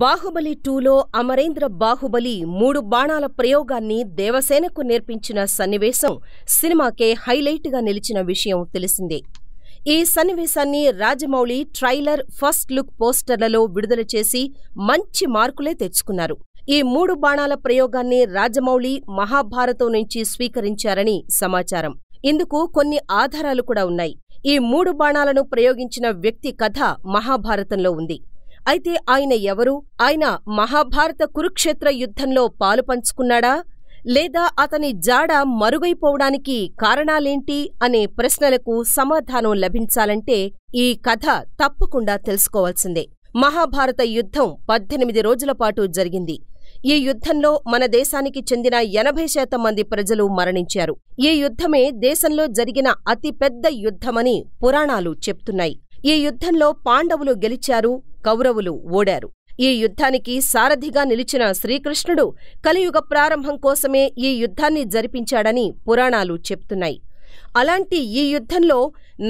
బాహుబలి టూలో అమరేంద్ర బాహుబలి మూడు బాణాల ప్రయోగాన్ని దేవసేనకు నేర్పించిన సన్నివేశం సినిమాకే హైలైట్గా నిలిచిన విషయం తెలిసిందే ఈ సన్నివేశాన్ని రాజమౌళి ట్రైలర్ ఫస్ట్ లుక్ పోస్టర్లలో విడుదల చేసి మంచి మార్కులే తెచ్చుకున్నారు ఈ మూడు బాణాల ప్రయోగాన్ని రాజమౌళి మహాభారతం నుంచి స్వీకరించారని సమాచారం ఇందుకు కొన్ని ఆధారాలు కూడా ఉన్నాయి ఈ మూడు బాణాలను ప్రయోగించిన వ్యక్తి కథ మహాభారతంలో ఉంది అయితే ఆయన ఎవరు ఆయన మహాభారత కురుక్షేత్ర యుద్ధంలో పాలుపంచుకున్నాడా లేదా అతని జాడ మరుగైపోవడానికి కారణాలేంటి అనే ప్రశ్నలకు సమాధానం లభించాలంటే ఈ కథ తప్పకుండా తెలుసుకోవాల్సిందే మహాభారత యుద్ధం పద్దెనిమిది రోజుల పాటు జరిగింది ఈ యుద్ధంలో మన దేశానికి చెందిన ఎనభై శాతం మంది ప్రజలు మరణించారు ఈ యుద్ధమే దేశంలో జరిగిన అతిపెద్ద యుద్ధమని పురాణాలు చెప్తున్నాయి ఈ యుద్ధంలో పాండవులు గెలిచారు కౌరవులు ఓడారు ఈ యుద్ధానికి సారథిగా నిలిచిన శ్రీకృష్ణుడు కలియుగ ప్రారంభం కోసమే ఈ యుద్ధాన్ని జరిపించాడని పురాణాలు చెప్తున్నాయి అలాంటి ఈ యుద్ధంలో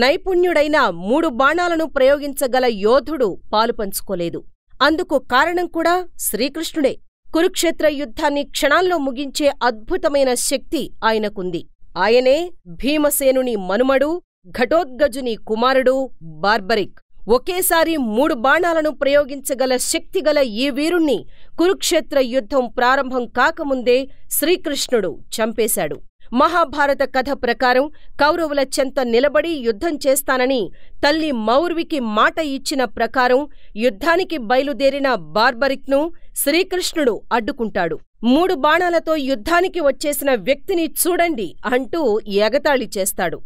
నైపుణ్యుడైన మూడు బాణాలను ప్రయోగించగల యోధుడు పాలుపంచుకోలేదు అందుకు కారణం కూడా శ్రీకృష్ణుడే కురుక్షేత్ర యుద్ధాన్ని క్షణాల్లో ముగించే అద్భుతమైన శక్తి ఆయనకుంది ఆయనే భీమసేనుని మనుమడు ఘటోద్గజుని కుమారుడు బార్బరిక్ ఒకేసారి మూడు బాణాలను ప్రయోగించగల శక్తిగల ఈ వీరుణ్ణి కురుక్షేత్ర యుద్ధం ప్రారంభం కాకముందే శ్రీకృష్ణుడు చంపేశాడు మహాభారత కథ ప్రకారం కౌరవుల చెంత నిలబడి యుద్ధం చేస్తానని తల్లి మౌర్వికి మాట ఇచ్చిన ప్రకారం యుద్ధానికి బయలుదేరిన బార్బరిక్ను శ్రీకృష్ణుడు అడ్డుకుంటాడు మూడు బాణాలతో యుద్ధానికి వచ్చేసిన వ్యక్తిని చూడండి అంటూ ఎగతాళి చేస్తాడు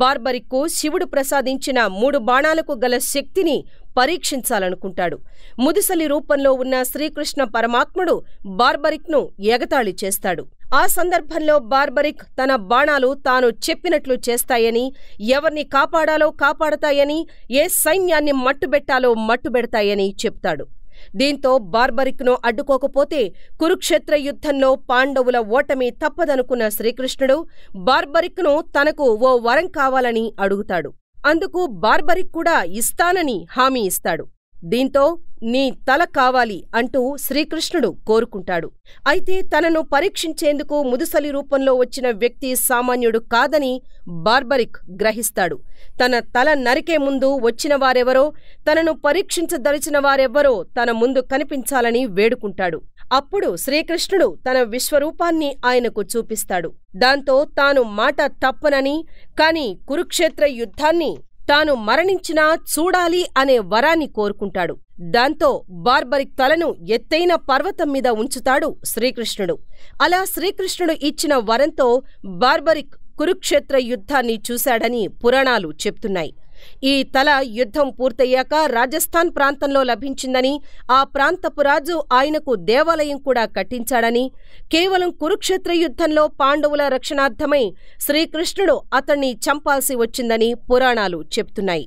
బార్బరిక్కు శివుడు ప్రసాదించిన మూడు బాణాలకు గల శక్తిని పరీక్షించాలనుకుంటాడు ముదుసలి రూపంలో ఉన్న శ్రీకృష్ణ పరమాత్ముడు బార్బరిక్ను ఎగతాళి చేస్తాడు ఆ సందర్భంలో బార్బరిక్ తన బాణాలు తాను చెప్పినట్లు చేస్తాయని ఎవరిని కాపాడాలో కాపాడతాయని ఏ సైన్యాన్ని మట్టుబెట్టాలో మట్టుబెడతాయని చెప్తాడు దీంతో బార్బరిక్ను అడ్డుకోకపోతే కురుక్షేత్ర యుద్ధంలో పాండవుల ఓటమి తప్పదనుకున్న శ్రీకృష్ణుడు బార్బరిక్ను తనకు ఓ వరం కావాలని అడుగుతాడు అందుకు బార్బరిక్ కూడా ఇస్తానని హామీ ఇస్తాడు దీంతో నీ తల కావాలి అంటూ శ్రీకృష్ణుడు కోరుకుంటాడు అయితే తనను పరీక్షించేందుకు ముదుసలి రూపంలో వచ్చిన వ్యక్తి సామాన్యుడు కాదని బార్బరిక్ గ్రహిస్తాడు తన తల నరికే ముందు వచ్చిన వారెవరో తనను పరీక్షించదలిచిన వారెవ్వరో తన ముందు కనిపించాలని వేడుకుంటాడు అప్పుడు శ్రీకృష్ణుడు తన విశ్వరూపాన్ని ఆయనకు చూపిస్తాడు దాంతో తాను మాట తప్పనని కాని కురుక్షేత్ర యుద్ధాన్ని తాను మరణించినా చూడాలి అనే వరాన్ని కోరుకుంటాడు దాంతో బార్బరిక్ తలను ఎత్తైన పర్వతం మీద ఉంచుతాడు శ్రీకృష్ణుడు అలా శ్రీకృష్ణుడు ఇచ్చిన వరంతో బార్బరిక్ కురుక్షేత్ర యుద్ధాన్ని చూశాడని పురాణాలు చెప్తున్నాయి ఈ తల యుద్ధం పూర్తయ్యాక రాజస్థాన్ ప్రాంతంలో లభించిందని ఆ ప్రాంతపు రాజు ఆయనకు దేవాలయం కూడా కట్టించాడని కేవలం కురుక్షేత్ర యుద్ధంలో పాండవుల రక్షణార్థమై శ్రీకృష్ణుడు అతణ్ణి చంపాల్సి వచ్చిందని పురాణాలు చెప్తున్నాయి